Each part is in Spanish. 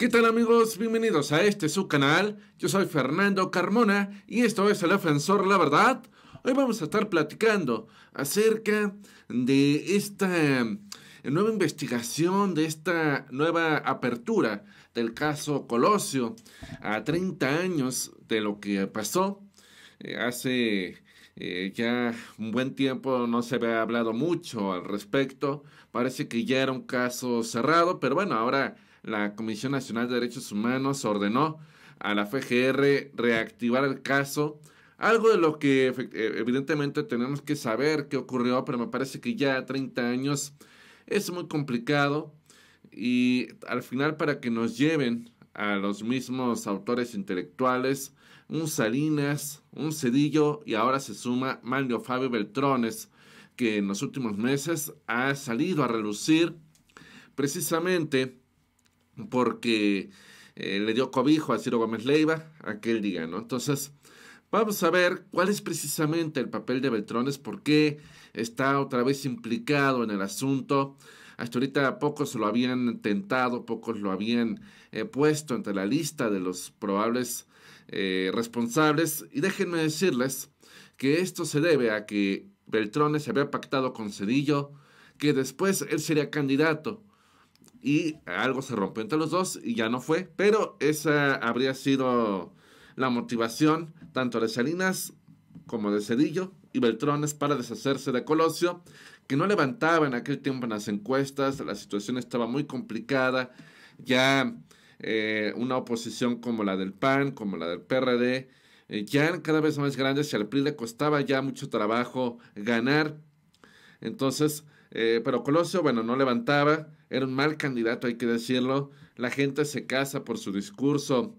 ¿Qué tal amigos? Bienvenidos a este su canal. Yo soy Fernando Carmona y esto es El Defensor La Verdad. Hoy vamos a estar platicando acerca de esta eh, nueva investigación, de esta nueva apertura del caso Colosio a 30 años de lo que pasó. Eh, hace eh, ya un buen tiempo no se había hablado mucho al respecto. Parece que ya era un caso cerrado, pero bueno, ahora la Comisión Nacional de Derechos Humanos ordenó a la FGR reactivar el caso. Algo de lo que eh, evidentemente tenemos que saber qué ocurrió, pero me parece que ya 30 años es muy complicado y al final para que nos lleven a los mismos autores intelectuales, un Salinas, un Cedillo y ahora se suma Manlio Fabio Beltrones, que en los últimos meses ha salido a relucir precisamente porque eh, le dio cobijo a Ciro Gómez Leiva aquel día, ¿no? Entonces, vamos a ver cuál es precisamente el papel de Beltrones, por qué está otra vez implicado en el asunto. Hasta ahorita pocos lo habían tentado, pocos lo habían eh, puesto entre la lista de los probables eh, responsables. Y déjenme decirles que esto se debe a que Beltrones se había pactado con Cedillo, que después él sería candidato y algo se rompió entre los dos y ya no fue. Pero esa habría sido la motivación tanto de Salinas como de Cedillo y Beltrones para deshacerse de Colosio, que no levantaba en aquel tiempo en las encuestas, la situación estaba muy complicada, ya eh, una oposición como la del PAN, como la del PRD, eh, ya cada vez más grande, si al PRI le costaba ya mucho trabajo ganar. Entonces, eh, pero Colosio, bueno, no levantaba, era un mal candidato, hay que decirlo. La gente se casa por su discurso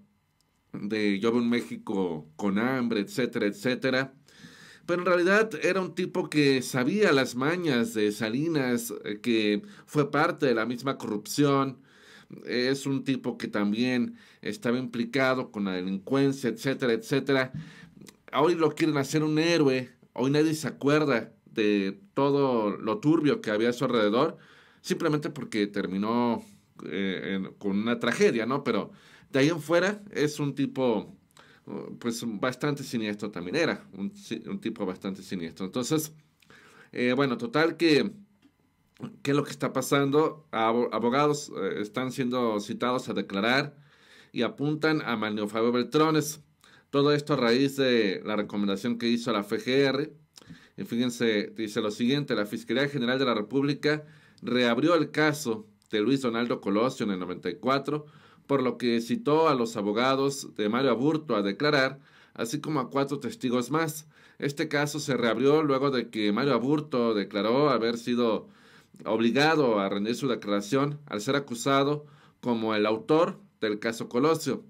de yo un México con hambre, etcétera, etcétera. Pero en realidad era un tipo que sabía las mañas de Salinas, eh, que fue parte de la misma corrupción. Es un tipo que también estaba implicado con la delincuencia, etcétera, etcétera. Hoy lo quieren hacer un héroe, hoy nadie se acuerda de todo lo turbio que había a su alrededor, simplemente porque terminó eh, con una tragedia, ¿no? Pero de ahí en fuera es un tipo, uh, pues bastante siniestro también era, un, tipo bastante siniestro. Entonces, eh, bueno, total que, ¿qué es lo que está pasando? Abogados eh, están siendo citados a declarar y apuntan a Manuel Fabio Beltrones. Todo esto a raíz de la recomendación que hizo la FGR fíjense, dice lo siguiente, la Fiscalía General de la República reabrió el caso de Luis Donaldo Colosio en el 94, por lo que citó a los abogados de Mario Aburto a declarar, así como a cuatro testigos más. Este caso se reabrió luego de que Mario Aburto declaró haber sido obligado a rendir su declaración al ser acusado como el autor del caso Colosio.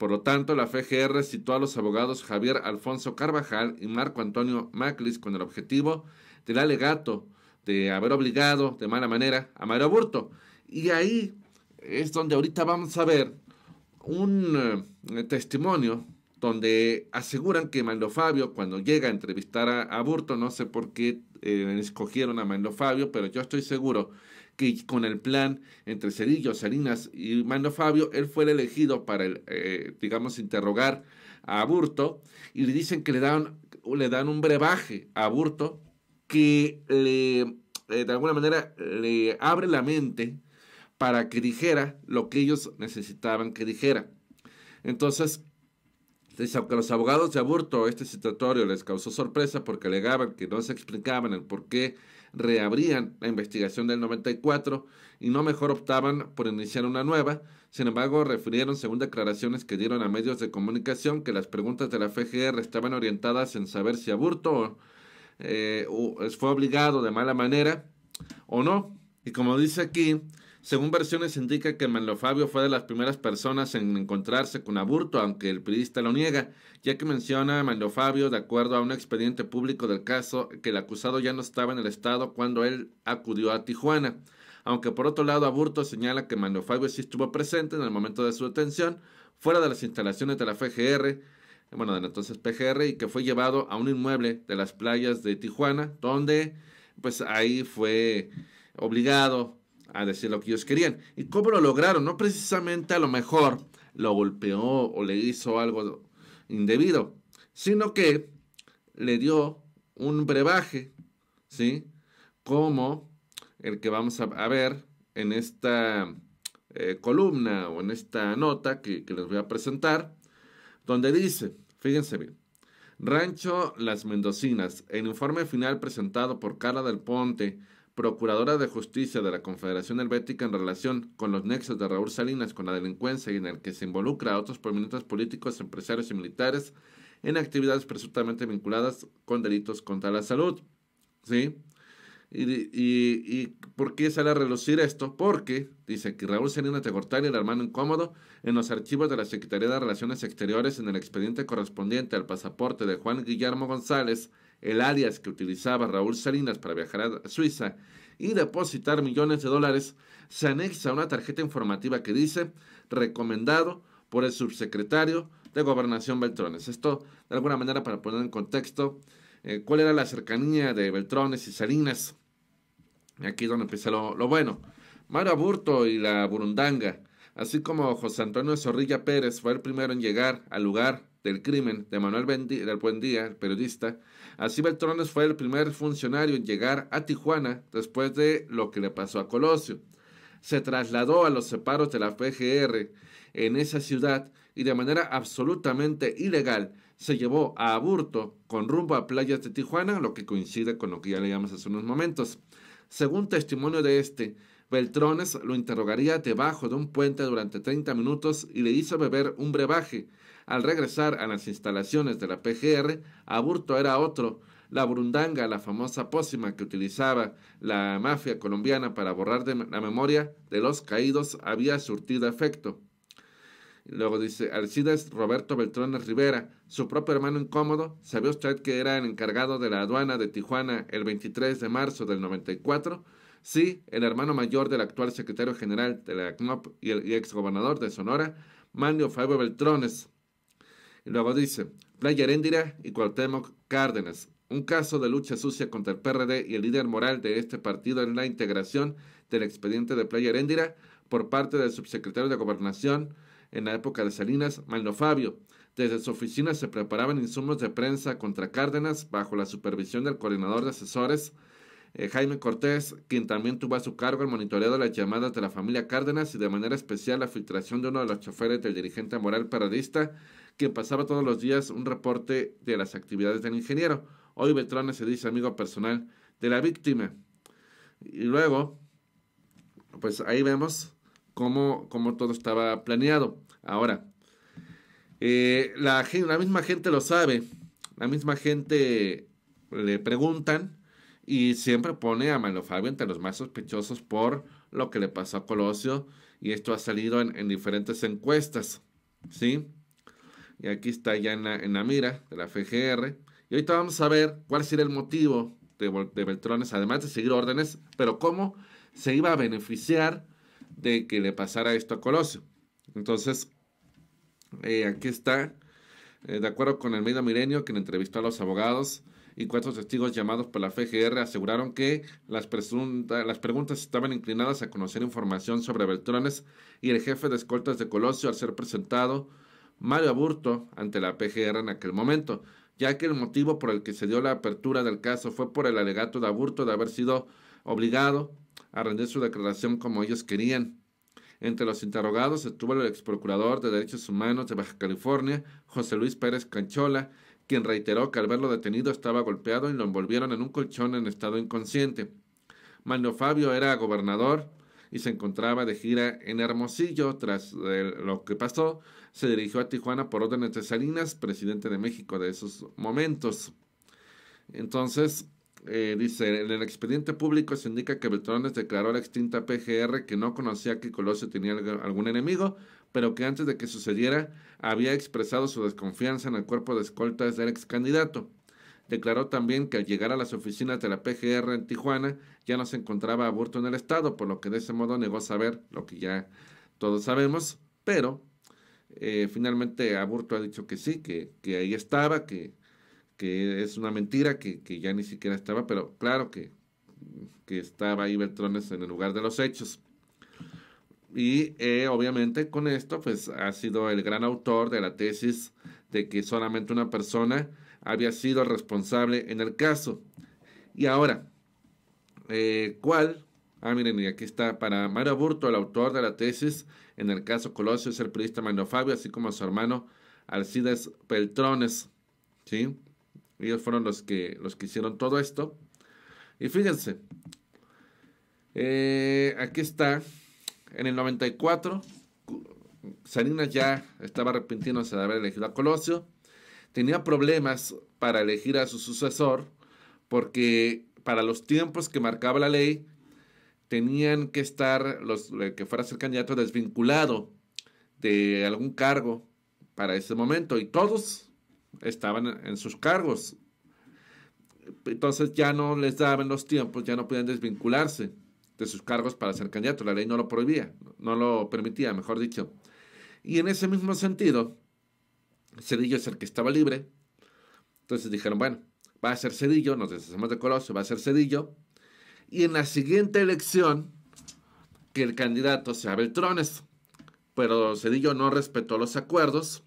Por lo tanto, la FGR citó a los abogados Javier Alfonso Carvajal y Marco Antonio Maclis con el objetivo del alegato de haber obligado de mala manera a Mario Burto. Y ahí es donde ahorita vamos a ver un eh, testimonio donde aseguran que Manlo Fabio, cuando llega a entrevistar a, Burto, no sé por qué eh, escogieron a Manlo Fabio, pero yo estoy seguro que con el plan entre Cerillo, Salinas y Manlo Fabio, él fue el elegido para, eh, digamos, interrogar a Burto y le dicen que le dan, le dan un brebaje a Burto que le, eh, de alguna manera le abre la mente para que dijera lo que ellos necesitaban que dijera. Entonces, Dice, los abogados de Aburto este citatorio les causó sorpresa porque alegaban que no se explicaban el por qué reabrían la investigación del 94 y no mejor optaban por iniciar una nueva, sin embargo refirieron según declaraciones que dieron a medios de comunicación que las preguntas de la FGR estaban orientadas en saber si Aburto eh, fue obligado de mala manera o no. Y como dice aquí, según versiones indica que Manlio Fabio fue de las primeras personas en encontrarse con Aburto, aunque el periodista lo niega, ya que menciona a Fabio, de acuerdo a un expediente público del caso, que el acusado ya no estaba en el estado cuando él acudió a Tijuana. Aunque por otro lado Aburto señala que Manlio Fabio sí estuvo presente en el momento de su detención, fuera de las instalaciones de la FGR, bueno, del entonces PGR, y que fue llevado a un inmueble de las playas de Tijuana, donde pues ahí fue obligado a decir lo que ellos querían. ¿Y cómo lo lograron? No precisamente a lo mejor lo golpeó o le hizo algo indebido, sino que le dio un brebaje, ¿sí? Como el que vamos a, ver en esta eh, columna o en esta nota que, les voy a presentar, donde dice, fíjense bien, Rancho Las Mendocinas, el informe final presentado por Carla del Ponte procuradora de justicia de la Confederación Helvética en relación con los nexos de Raúl Salinas con la delincuencia y en el que se involucra a otros prominentes políticos, empresarios y militares en actividades presuntamente vinculadas con delitos contra la salud. ¿Sí? Y, y, por qué sale a relucir esto? Porque, dice que Raúl Salinas de Gortari, el hermano incómodo, en los archivos de la Secretaría de Relaciones Exteriores, en el expediente correspondiente al pasaporte de Juan Guillermo González, el alias que utilizaba Raúl Salinas para viajar a Suiza y depositar millones de dólares, se anexa a una tarjeta informativa que dice recomendado por el subsecretario de Gobernación Beltrones. Esto, de alguna manera, para poner en contexto eh, cuál era la cercanía de Beltrones y Salinas. Aquí es donde empieza lo, bueno. Mario Burto y la Burundanga, así como José Antonio Zorrilla Pérez, fue el primero en llegar al lugar del crimen de Manuel Bendía, del día periodista. Así Beltrones fue el primer funcionario en llegar a Tijuana después de lo que le pasó a Colosio. Se trasladó a los separos de la PGR en esa ciudad y de manera absolutamente ilegal se llevó a Aburto con rumbo a playas de Tijuana, lo que coincide con lo que ya leíamos hace unos momentos. Según testimonio de este, Beltrones lo interrogaría debajo de un puente durante 30 minutos y le hizo beber un brebaje, al regresar a las instalaciones de la PGR, Aburto era otro. La burundanga, la famosa pócima que utilizaba la mafia colombiana para borrar de la memoria de los caídos, había surtido efecto. Luego dice, Alcides Roberto Beltrones Rivera, su propio hermano incómodo, ¿sabía usted que era el encargado de la aduana de Tijuana el 23 de marzo del 94? Sí, el hermano mayor del actual secretario general de la CNOP y el exgobernador de Sonora, Manlio Fabio Beltrones luego dice, Playa Heréndira y Cuauhtémoc Cárdenas. Un caso de lucha sucia contra el PRD y el líder moral de este partido en la integración del expediente de Playa Heréndira por parte del subsecretario de Gobernación en la época de Salinas, Manlo Fabio. Desde su oficina se preparaban insumos de prensa contra Cárdenas bajo la supervisión del coordinador de asesores, eh, Jaime Cortés, quien también tuvo a su cargo el monitoreo de las llamadas de la familia Cárdenas y de manera especial la filtración de uno de los choferes del dirigente moral paradista quien pasaba todos los días un reporte de las actividades del ingeniero. Hoy Beltrán se dice amigo personal de la víctima. Y luego, pues ahí vemos cómo, todo estaba planeado. Ahora, eh, la, misma gente lo sabe, la misma gente le preguntan y siempre pone a Mano Fabio entre los más sospechosos por lo que le pasó a Colosio y esto ha salido en, en diferentes encuestas, ¿sí? Y aquí está ya en la, mira de la FGR. Y ahorita vamos a ver cuál sería el motivo de, Beltrones, además de seguir órdenes, pero cómo se iba a beneficiar de que le pasara esto a Colosio. Entonces, eh, aquí está, eh, de acuerdo con el medio Milenio, quien entrevistó a los abogados y cuatro testigos llamados por la FGR, aseguraron que las, las preguntas estaban inclinadas a conocer información sobre Beltrones y el jefe de escoltas de Colosio al ser presentado Mario Aburto ante la PGR en aquel momento, ya que el motivo por el que se dio la apertura del caso fue por el alegato de Aburto de haber sido obligado a rendir su declaración como ellos querían. Entre los interrogados estuvo el ex procurador de Derechos Humanos de Baja California, José Luis Pérez Canchola, quien reiteró que al verlo detenido estaba golpeado y lo envolvieron en un colchón en estado inconsciente. Mario Fabio era gobernador y se encontraba de gira en Hermosillo tras lo que pasó, se dirigió a Tijuana por órdenes de Salinas, presidente de México de esos momentos. Entonces, eh, dice, en el expediente público se indica que Beltrones declaró a la extinta PGR que no conocía que Colosio tenía algún enemigo, pero que antes de que sucediera había expresado su desconfianza en el cuerpo de escoltas del ex candidato. Declaró también que al llegar a las oficinas de la PGR en Tijuana ya no se encontraba aburto en el estado, por lo que de ese modo negó saber lo que ya todos sabemos, pero eh, finalmente Aburto ha dicho que sí, que, ahí estaba, que, es una mentira, que, ya ni siquiera estaba, pero claro que, que estaba ahí Beltrones en el lugar de los hechos. Y eh, obviamente con esto, pues ha sido el gran autor de la tesis de que solamente una persona había sido responsable en el caso. Y ahora, eh, ¿cuál Ah, miren, y aquí está. Para Mario Burto, el autor de la tesis, en el caso Colosio es el periodista Mario Fabio, así como su hermano Alcides Peltrones. ¿Sí? Ellos fueron los que, los que hicieron todo esto. Y fíjense, eh, aquí está. En el 94, Salinas ya estaba arrepintiéndose de haber elegido a Colosio. Tenía problemas para elegir a su sucesor, porque para los tiempos que marcaba la ley, tenían que estar, los eh, que fuera a ser candidato, desvinculado de algún cargo para ese momento. Y todos estaban en sus cargos. Entonces ya no les daban los tiempos, ya no podían desvincularse de sus cargos para ser candidato. La ley no lo prohibía, no lo permitía, mejor dicho. Y en ese mismo sentido, Cedillo es el que estaba libre. Entonces dijeron, bueno, va a ser Cedillo, nos deshacemos de Colosio, va a ser Cedillo y en la siguiente elección que el candidato sea Beltrones. Pero Cedillo no respetó los acuerdos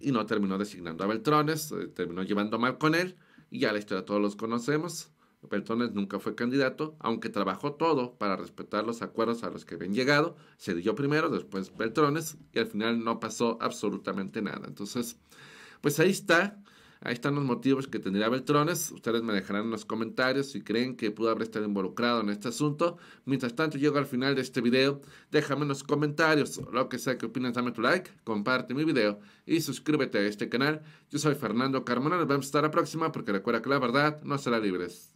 y no terminó designando a Beltrones, eh, terminó llevando mal con él y ya la historia todos los conocemos. Beltrones nunca fue candidato, aunque trabajó todo para respetar los acuerdos a los que habían llegado. Cedillo primero, después Beltrones y al final no pasó absolutamente nada. Entonces, pues ahí está Ahí están los motivos que tendría Beltrones. Ustedes me dejarán en los comentarios si creen que pudo haber estado involucrado en este asunto. Mientras tanto, llego al final de este video. Déjame en los comentarios lo que sea que opinas. Dame tu like, comparte mi video y suscríbete a este canal. Yo soy Fernando Carmona. Nos vemos hasta la próxima porque recuerda que la verdad no será libre.